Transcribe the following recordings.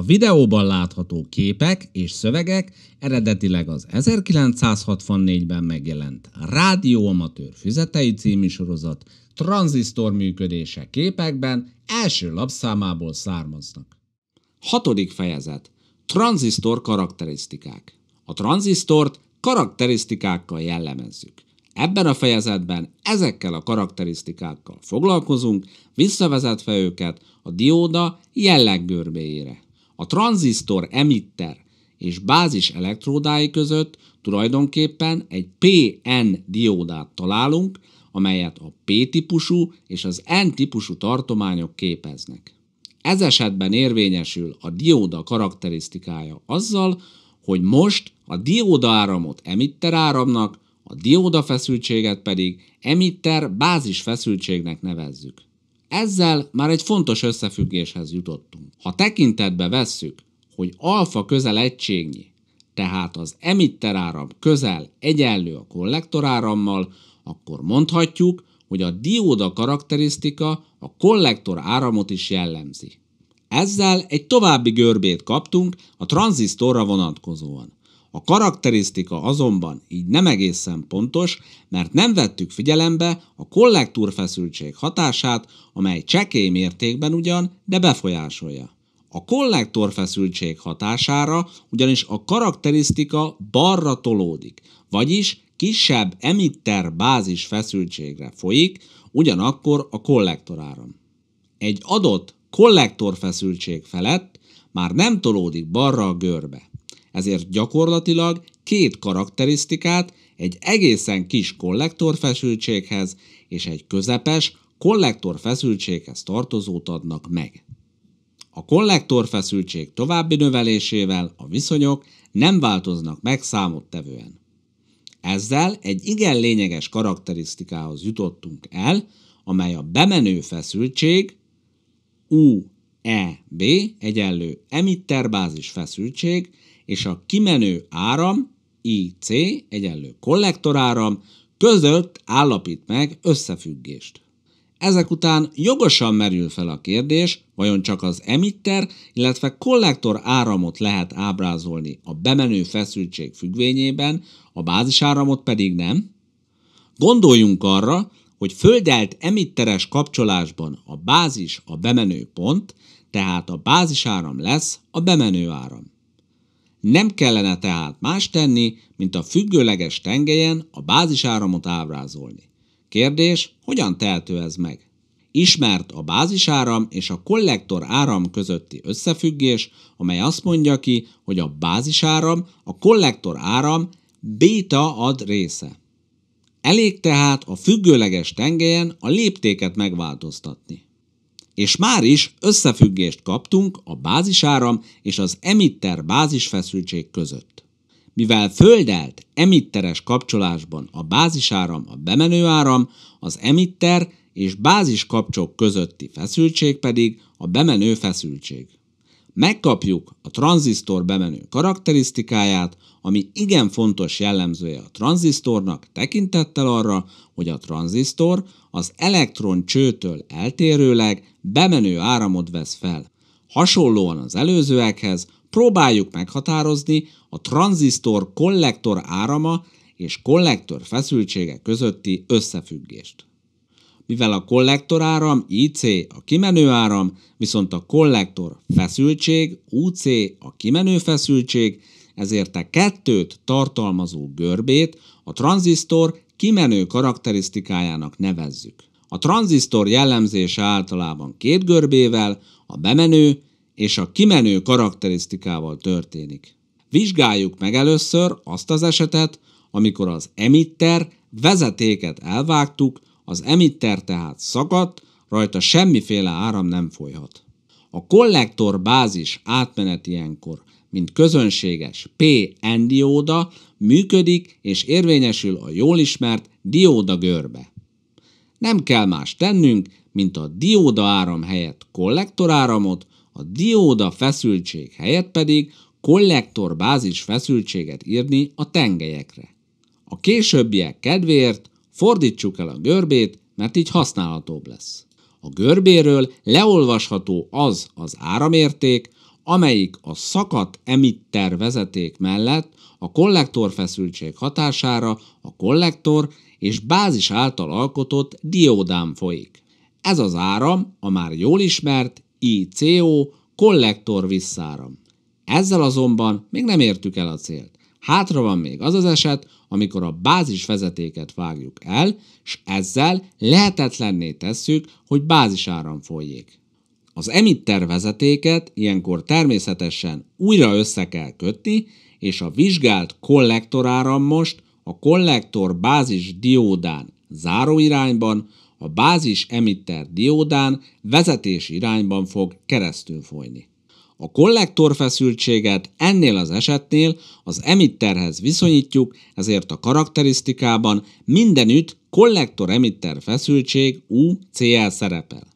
A videóban látható képek és szövegek eredetileg az 1964-ben megjelent Rádió Amatőr Füzetei című sorozat tranzisztor működése képekben első lapszámából származnak. Hatodik fejezet. Tranzisztor karakterisztikák. A tranzisztort karakterisztikákkal jellemezzük. Ebben a fejezetben ezekkel a karakterisztikákkal foglalkozunk, visszavezetve őket a dióda jelleggörbéjére. A tranzisztor emitter és bázis elektródái között tulajdonképpen egy PN diódát találunk, amelyet a P-típusú és az N-típusú tartományok képeznek. Ez esetben érvényesül a dióda karakterisztikája azzal, hogy most a dióda áramot emitter áramnak, a dióda feszültséget pedig emitter bázis feszültségnek nevezzük. Ezzel már egy fontos összefüggéshez jutottunk. Ha tekintetbe vesszük, hogy alfa közel egységnyi, tehát az emitteráram közel egyenlő a kollektorárammal, akkor mondhatjuk, hogy a dióda karakterisztika a kollektor áramot is jellemzi. Ezzel egy további görbét kaptunk a tranzisztorra vonatkozóan. A karakterisztika azonban így nem egészen pontos, mert nem vettük figyelembe a kollektúrfeszültség hatását, amely csekély mértékben ugyan, de befolyásolja. A kollektorfeszültség hatására ugyanis a karakterisztika balra tolódik, vagyis kisebb emitter bázis feszültségre folyik, ugyanakkor a kollektoráron. Egy adott kollektorfeszültség felett már nem tolódik balra a görbe ezért gyakorlatilag két karakterisztikát egy egészen kis kollektorfeszültséghez és egy közepes kollektorfeszültséghez tartozót adnak meg. A kollektorfeszültség további növelésével a viszonyok nem változnak meg számottevően. Ezzel egy igen lényeges karakterisztikához jutottunk el, amely a bemenő feszültség UEB egyenlő emitterbázis feszültség, és a kimenő áram IC egyenlő kollektoráram között állapít meg összefüggést. Ezek után jogosan merül fel a kérdés, vajon csak az emitter, illetve kollektor áramot lehet ábrázolni a bemenő feszültség függvényében, a bázisáramot pedig nem? Gondoljunk arra, hogy földelt emitteres kapcsolásban a bázis a bemenő pont, tehát a bázisáram lesz a bemenő áram. Nem kellene tehát más tenni, mint a függőleges tengelyen a bázisáramot ábrázolni. Kérdés, hogyan tehető ez meg? Ismert a bázisáram és a kollektor áram közötti összefüggés, amely azt mondja ki, hogy a bázisáram a kollektor áram béta ad része. Elég tehát a függőleges tengelyen a léptéket megváltoztatni és már is összefüggést kaptunk a bázisáram és az emitter bázisfeszültség között. Mivel földelt emitteres kapcsolásban a bázisáram a bemenőáram, az emitter és bázis kapcsok közötti feszültség pedig a bemenő feszültség megkapjuk a tranzisztor bemenő karakterisztikáját, ami igen fontos jellemzője a tranzisztornak tekintettel arra, hogy a tranzisztor az elektron csőtől eltérőleg bemenő áramot vesz fel. Hasonlóan az előzőekhez próbáljuk meghatározni a tranzisztor kollektor árama és kollektor feszültsége közötti összefüggést mivel a kollektoráram IC a kimenő áram, viszont a kollektor feszültség UC a kimenő feszültség, ezért a kettőt tartalmazó görbét a tranzisztor kimenő karakterisztikájának nevezzük. A tranzisztor jellemzése általában két görbével, a bemenő és a kimenő karakterisztikával történik. Vizsgáljuk meg először azt az esetet, amikor az emitter vezetéket elvágtuk, az emitter tehát szakadt, rajta semmiféle áram nem folyhat. A kollektor bázis átmenet ilyenkor, mint közönséges PN dióda működik és érvényesül a jól ismert dióda görbe. Nem kell más tennünk, mint a dióda áram helyett kollektoráramot, a dióda feszültség helyett pedig kollektor bázis feszültséget írni a tengelyekre. A későbbiek kedvéért Fordítsuk el a görbét, mert így használhatóbb lesz. A görbéről leolvasható az az áramérték, amelyik a szakadt emitter vezeték mellett a kollektorfeszültség hatására a kollektor és bázis által alkotott diódán folyik. Ez az áram a már jól ismert ICO kollektor visszáram. Ezzel azonban még nem értük el a célt. Hátra van még az az eset, amikor a bázis vezetéket vágjuk el, és ezzel lehetetlenné tesszük, hogy bázisáram folyjék. Az emitter vezetéket ilyenkor természetesen újra össze kell kötni, és a vizsgált kollektoráram most a kollektor bázis diódán záróirányban, a bázis emitter diódán vezetés irányban fog keresztül folyni. A kollektorfeszültséget ennél az esetnél az emitterhez viszonyítjuk, ezért a karakterisztikában mindenütt kollektor-emitter feszültség UCL szerepel.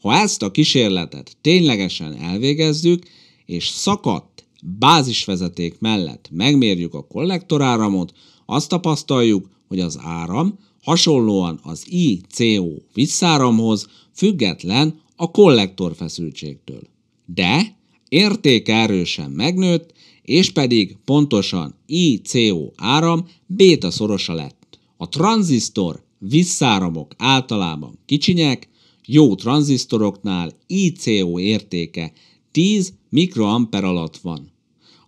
Ha ezt a kísérletet ténylegesen elvégezzük, és szakadt bázisvezeték mellett megmérjük a kollektoráramot, azt tapasztaljuk, hogy az áram hasonlóan az ICO visszáramhoz független a kollektorfeszültségtől. De értéke erősen megnőtt, és pedig pontosan ICO áram béta szorosa lett. A tranzisztor visszáramok általában kicsinyek, jó tranzisztoroknál ICO értéke 10 mikroamper alatt van.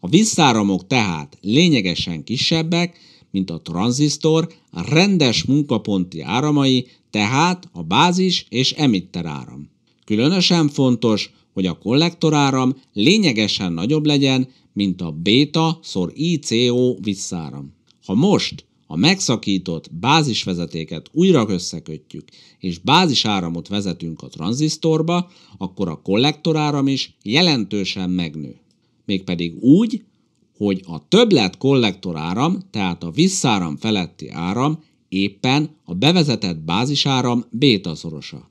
A visszáramok tehát lényegesen kisebbek, mint a tranzisztor a rendes munkaponti áramai, tehát a bázis és emitter áram. Különösen fontos, hogy a kollektoráram lényegesen nagyobb legyen, mint a beta szor ICO visszáram. Ha most a megszakított bázisvezetéket újra összekötjük, és bázisáramot vezetünk a tranzisztorba, akkor a kollektoráram is jelentősen megnő. Mégpedig úgy, hogy a többlet kollektoráram, tehát a visszáram feletti áram éppen a bevezetett bázisáram béta szorosa.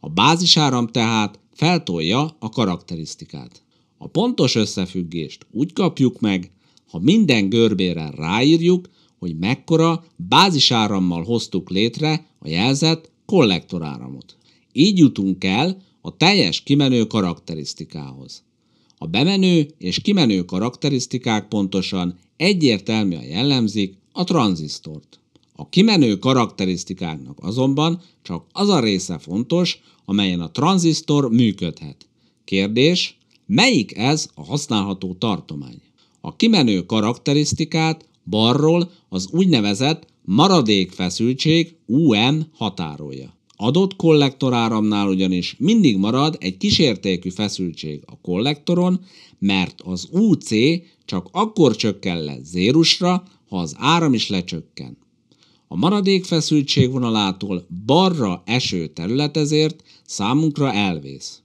A bázisáram tehát feltolja a karakterisztikát. A pontos összefüggést úgy kapjuk meg, ha minden görbére ráírjuk, hogy mekkora bázisárammal hoztuk létre a jelzett kollektoráramot. Így jutunk el a teljes kimenő karakterisztikához. A bemenő és kimenő karakterisztikák pontosan egyértelműen jellemzik a tranzisztort. A kimenő karakterisztikáknak azonban csak az a része fontos, amelyen a tranzisztor működhet. Kérdés, melyik ez a használható tartomány? A kimenő karakterisztikát balról az úgynevezett maradékfeszültség UM határolja. Adott kollektoráramnál ugyanis mindig marad egy kísértékű feszültség a kollektoron, mert az UC csak akkor csökken le zérusra, ha az áram is lecsökken. A maradék feszültségvonalától balra eső terület ezért számunkra elvész.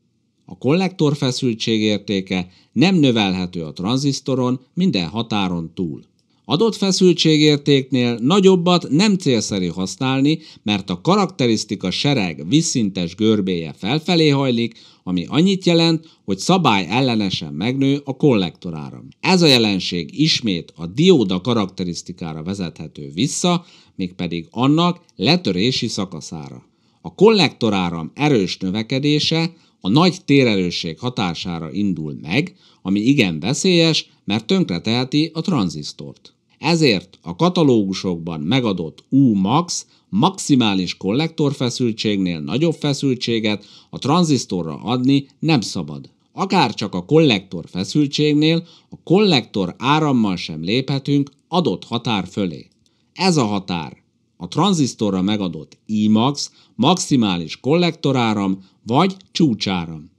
A kollektor feszültségértéke nem növelhető a tranzisztoron minden határon túl. Adott feszültségértéknél nagyobbat nem célszerű használni, mert a karakterisztika sereg vízszintes görbéje felfelé hajlik, ami annyit jelent, hogy szabály ellenesen megnő a kollektoráram. Ez a jelenség ismét a dióda karakterisztikára vezethető vissza, mégpedig annak letörési szakaszára. A kollektoráram erős növekedése a nagy térerősség hatására indul meg, ami igen veszélyes, mert tönkreteheti a tranzisztort. Ezért a katalógusokban megadott U-max maximális kollektorfeszültségnél nagyobb feszültséget a tranzisztorra adni nem szabad. Akár csak a kollektor feszültségnél a kollektor árammal sem léphetünk adott határ fölé. Ez a határ a tranzisztorra megadott Imax maximális kollektoráram vagy csúcsáram.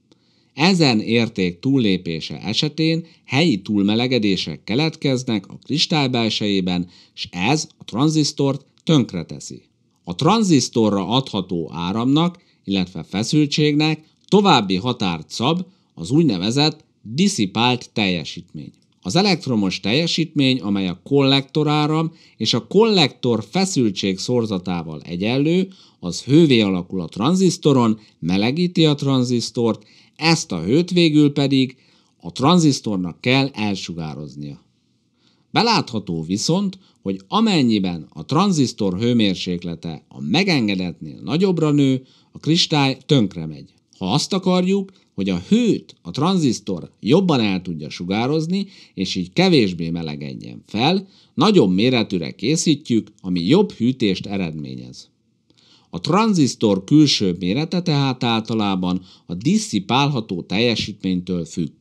Ezen érték túllépése esetén helyi túlmelegedések keletkeznek a belsejében, és ez a tranzisztort tönkreteszi. A tranzisztorra adható áramnak, illetve feszültségnek további határt szab az úgynevezett diszipált teljesítmény. Az elektromos teljesítmény, amely a kollektoráram és a kollektor feszültség szorzatával egyenlő, az hővé alakul a tranzisztoron, melegíti a tranzisztort, ezt a hőt végül pedig a tranzisztornak kell elsugároznia. Belátható viszont, hogy amennyiben a tranzisztor hőmérséklete a megengedetnél nagyobbra nő, a kristály tönkre megy. Ha azt akarjuk, hogy a hőt a tranzisztor jobban el tudja sugározni, és így kevésbé melegedjen fel, nagyobb méretűre készítjük, ami jobb hűtést eredményez. A tranzisztor külső mérete tehát általában a disszipálható teljesítménytől függ.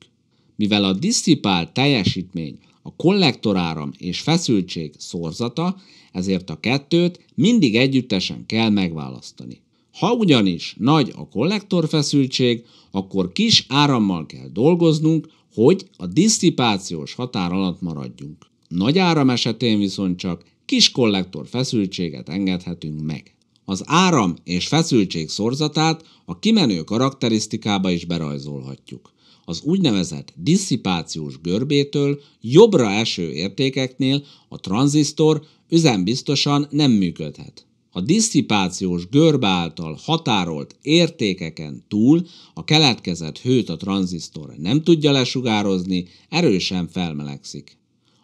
Mivel a disszipált teljesítmény a kollektoráram és feszültség szorzata, ezért a kettőt mindig együttesen kell megválasztani. Ha ugyanis nagy a kollektorfeszültség, akkor kis árammal kell dolgoznunk, hogy a diszipációs határ alatt maradjunk. Nagy áram esetén viszont csak kis kollektor feszültséget engedhetünk meg az áram és feszültség szorzatát a kimenő karakterisztikába is berajzolhatjuk. Az úgynevezett diszipációs görbétől jobbra eső értékeknél a tranzisztor üzembiztosan nem működhet. A diszipációs görb által határolt értékeken túl a keletkezett hőt a tranzisztor nem tudja lesugározni, erősen felmelegszik.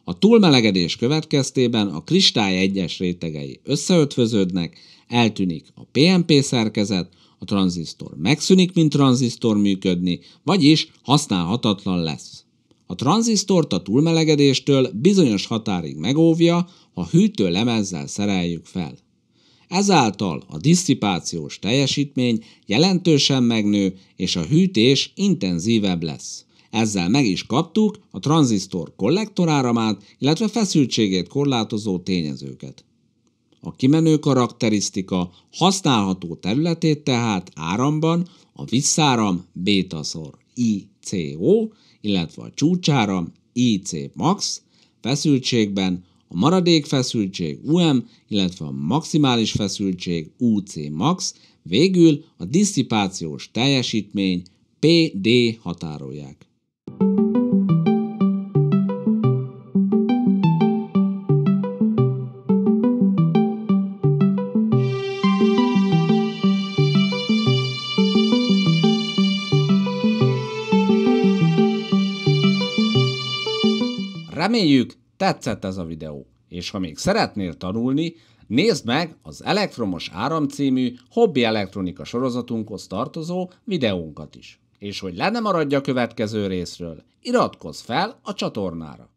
A túlmelegedés következtében a kristály egyes rétegei összeötvöződnek, Eltűnik a PNP szerkezet, a tranzisztor megszűnik, mint tranzisztor működni, vagyis használhatatlan lesz. A tranzisztort a túlmelegedéstől bizonyos határig megóvja, ha hűtő lemezzel szereljük fel. Ezáltal a diszipációs teljesítmény jelentősen megnő, és a hűtés intenzívebb lesz. Ezzel meg is kaptuk a tranzisztor kollektoráramát, illetve feszültségét korlátozó tényezőket. A kimenő karakterisztika használható területét tehát áramban a visszáram bétaszor ICO, illetve a csúcsáram IC max, feszültségben a maradék feszültség UM, illetve a maximális feszültség UC max, végül a diszipációs teljesítmény PD határolják. Reméljük, tetszett ez a videó, és ha még szeretnél tanulni, nézd meg az Elektromos Áram című Hobbi Elektronika sorozatunkhoz tartozó videónkat is. És hogy le ne maradj a következő részről, iratkozz fel a csatornára!